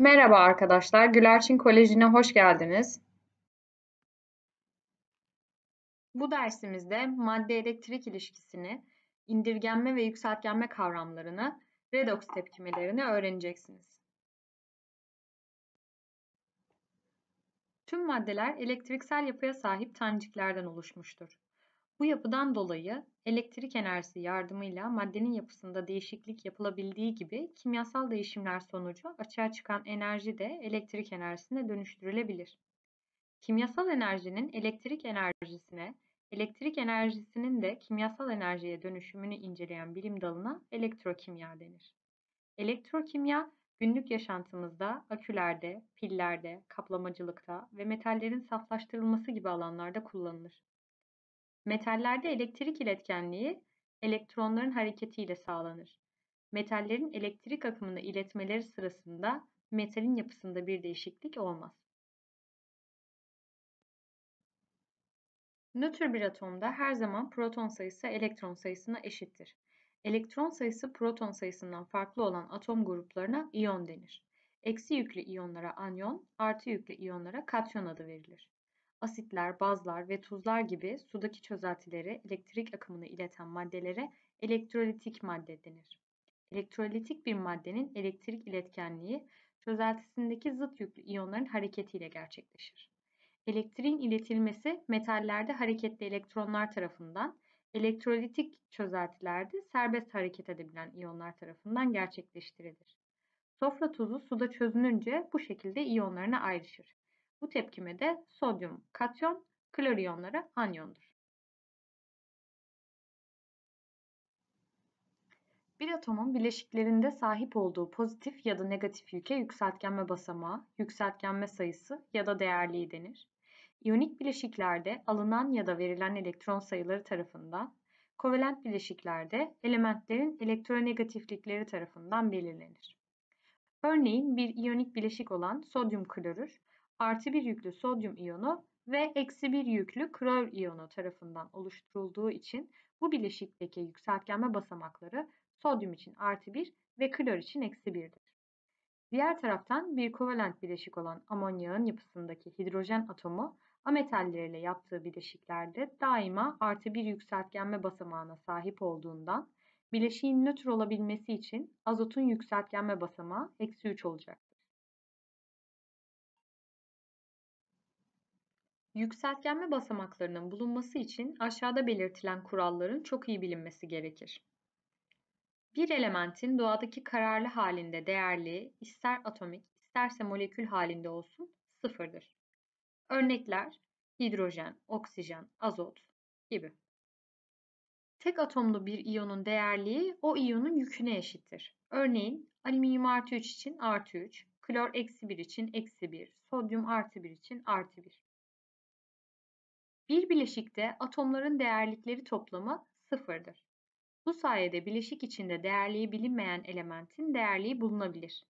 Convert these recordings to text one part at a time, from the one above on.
Merhaba arkadaşlar, Gülerçin Koleji'ne hoş geldiniz. Bu dersimizde madde-elektrik ilişkisini, indirgenme ve yükseltgenme kavramlarını, redoks tepkimelerini öğreneceksiniz. Tüm maddeler elektriksel yapıya sahip taneciklerden oluşmuştur. Bu yapıdan dolayı elektrik enerjisi yardımıyla maddenin yapısında değişiklik yapılabildiği gibi kimyasal değişimler sonucu açığa çıkan enerji de elektrik enerjisine dönüştürülebilir. Kimyasal enerjinin elektrik enerjisine, elektrik enerjisinin de kimyasal enerjiye dönüşümünü inceleyen bilim dalına elektrokimya denir. Elektrokimya günlük yaşantımızda akülerde, pillerde, kaplamacılıkta ve metallerin saflaştırılması gibi alanlarda kullanılır. Metallerde elektrik iletkenliği elektronların hareketiyle sağlanır. Metallerin elektrik akımını iletmeleri sırasında metalin yapısında bir değişiklik olmaz. Nötr bir atomda her zaman proton sayısı elektron sayısına eşittir. Elektron sayısı proton sayısından farklı olan atom gruplarına iyon denir. Eksi yüklü iyonlara anyon, artı yüklü iyonlara katyon adı verilir asitler, bazlar ve tuzlar gibi sudaki çözeltilere elektrik akımını ileten maddelere elektrolitik madde denir. Elektrolitik bir maddenin elektrik iletkenliği çözeltisindeki zıt yüklü iyonların hareketiyle gerçekleşir. Elektriğin iletilmesi metallerde hareketli elektronlar tarafından, elektrolitik çözeltilerde serbest hareket edebilen iyonlar tarafından gerçekleştirilir. Sofra tuzu suda çözününce bu şekilde iyonlarına ayrışır. Bu tepkime de sodyum katyon, klor iyonları anyondur. Bir atomun bileşiklerinde sahip olduğu pozitif ya da negatif yüke yükseltgenme basamağı, yükseltgenme sayısı ya da değerliği denir. İyonik bileşiklerde alınan ya da verilen elektron sayıları tarafından, kovalent bileşiklerde elementlerin elektronegatiflikleri tarafından belirlenir. Örneğin bir iyonik bileşik olan sodyum klorür, artı bir yüklü sodyum iyonu ve eksi bir yüklü klor iyonu tarafından oluşturulduğu için bu bileşikteki yükseltgenme basamakları sodyum için artı bir ve klor için eksi birdir. Diğer taraftan bir kovalent bileşik olan amonyağın yapısındaki hidrojen atomu ametalleriyle yaptığı bileşiklerde daima artı bir yükseltgenme basamağına sahip olduğundan bileşiğin nötr olabilmesi için azotun yükseltgenme basamağı eksi 3 olacak. Yükseltgenme basamaklarının bulunması için aşağıda belirtilen kuralların çok iyi bilinmesi gerekir. Bir elementin doğadaki kararlı halinde değerli, ister atomik, isterse molekül halinde olsun, sıfırdır. Örnekler hidrojen, oksijen, azot gibi. Tek atomlu bir iyonun değerliği o iyonun yüküne eşittir. Örneğin alüminyum artı 3 için artı 3, klor eksi 1 için eksi 1, sodyum artı 1 için artı 1. Bir bileşikte atomların değerlikleri toplamı sıfırdır. Bu sayede bileşik içinde değerliği bilinmeyen elementin değerliği bulunabilir.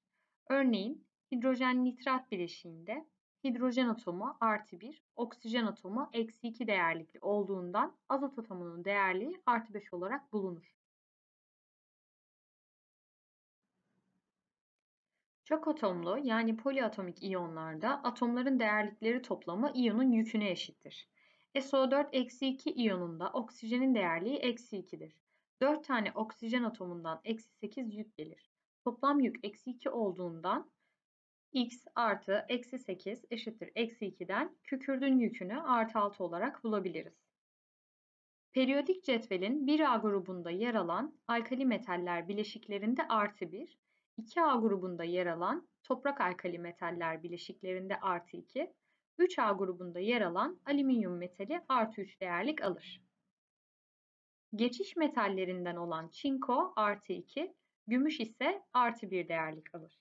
Örneğin hidrojen nitrat bileşiğinde hidrojen atomu artı 1, oksijen atomu eksi 2 değerlikli olduğundan azot atomunun değerliği artı 5 olarak bulunur. Çok atomlu yani poliatomik iyonlarda atomların değerlikleri toplamı iyonun yüküne eşittir. SO4-2 iyonunda oksijenin değerliği eksi 2'dir. 4 tane oksijen atomundan eksi 8 yük gelir. Toplam yük eksi 2 olduğundan x artı eksi 8 eşittir eksi 2'den kükürdün yükünü artı 6 olarak bulabiliriz. Periyodik cetvelin 1A grubunda yer alan alkali metaller bileşiklerinde artı 1, 2A grubunda yer alan toprak alkali metaller bileşiklerinde artı 2, 3A grubunda yer alan alüminyum metali artı 3 değerlik alır. Geçiş metallerinden olan çinko artı 2, gümüş ise artı 1 değerlik alır.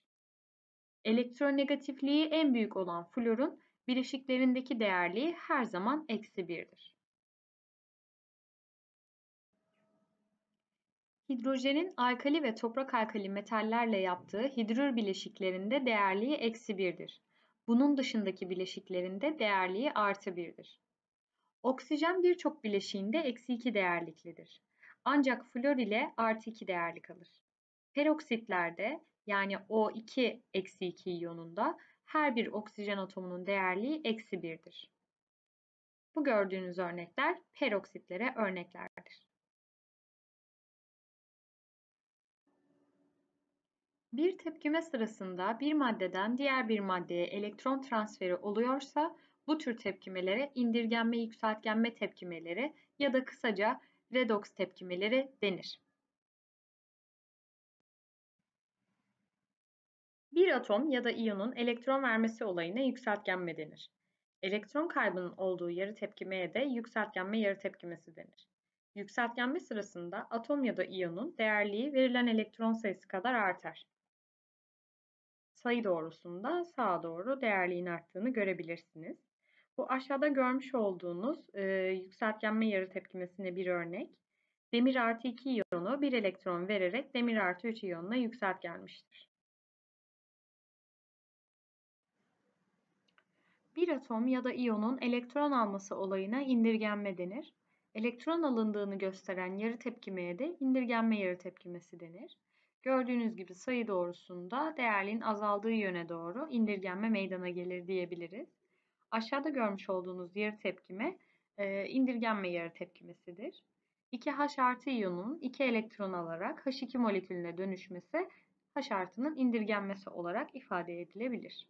Elektronegatifliği en büyük olan florun bileşiklerindeki değerliği her zaman eksi 1'dir. Hidrojenin alkali ve toprak alkali metallerle yaptığı hidrür bileşiklerinde değerliği eksi 1'dir. Bunun dışındaki bileşiklerinde değerliği artı 1'dir. Oksijen birçok bileşiğinde eksi 2 değerliklidir. Ancak flor ile artı 2 değerlik kalır. Peroksitlerde yani O2 eksi 2 iyonunda her bir oksijen atomunun değerliği eksi 1'dir. Bu gördüğünüz örnekler peroksitlere örneklerdir. Bir tepkime sırasında bir maddeden diğer bir maddeye elektron transferi oluyorsa bu tür tepkimelere indirgenme yükseltgenme tepkimeleri ya da kısaca redoks tepkimeleri denir. Bir atom ya da iyonun elektron vermesi olayına yükseltgenme denir. Elektron kaybının olduğu yarı tepkimeye de yükseltgenme yarı tepkimesi denir. Yükseltgenme sırasında atom ya da iyonun değerliği verilen elektron sayısı kadar artar sayı doğrusunda sağa doğru değerliğin arttığını görebilirsiniz. Bu aşağıda görmüş olduğunuz e, yükseltgenme yarı tepkimesine bir örnek. Demir artı 2 iyonu bir elektron vererek demir artı 3 iyonuna yükseltgenmiştir. Bir atom ya da iyonun elektron alması olayına indirgenme denir. Elektron alındığını gösteren yarı tepkimeye de indirgenme yarı tepkimesi denir. Gördüğünüz gibi sayı doğrusunda değerliğin azaldığı yöne doğru indirgenme meydana gelir diyebiliriz. Aşağıda görmüş olduğunuz yarı tepkime e, indirgenme yarı tepkimesidir. 2H artı iyonun 2 elektron alarak H2 molekülüne dönüşmesi H artının indirgenmesi olarak ifade edilebilir.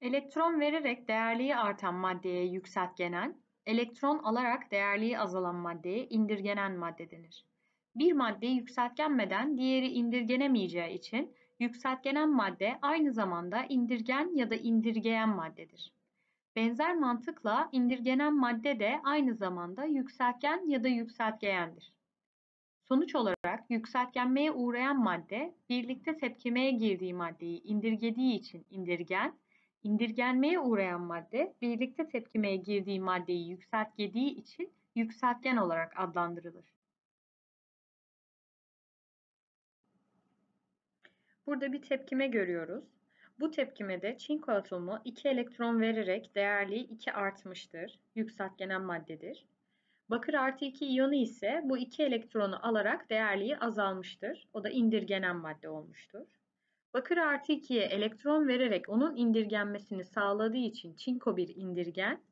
Elektron vererek değerliği artan maddeye yükseltgenen, Elektron alarak değerliği azalan maddeye indirgenen madde denir. Bir madde yükseltgenmeden diğeri indirgenemeyeceği için yükseltgenen madde aynı zamanda indirgen ya da indirgeyen maddedir. Benzer mantıkla indirgenen madde de aynı zamanda yükseltgen ya da yükseltgeyendir. Sonuç olarak yükseltgenmeye uğrayan madde birlikte tepkimeye girdiği maddeyi indirgediği için indirgen, İndirgenmeye uğrayan madde birlikte tepkimeye girdiği maddeyi yükseltgediği için yükseltgen olarak adlandırılır. Burada bir tepkime görüyoruz. Bu tepkimede çinko atomu 2 elektron vererek değerliği 2 artmıştır. Yükseltgenen maddedir. Bakır artı 2 iyonu ise bu 2 elektronu alarak değerliği azalmıştır. O da indirgenen madde olmuştur. Bakır artı 2'ye elektron vererek onun indirgenmesini sağladığı için çinko bir indirgen,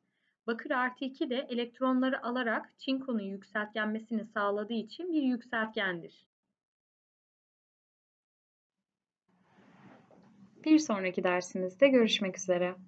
bakır artı 2 de elektronları alarak çinkonun yükseltgenmesini sağladığı için bir yükseltgendir. Bir sonraki dersimizde görüşmek üzere.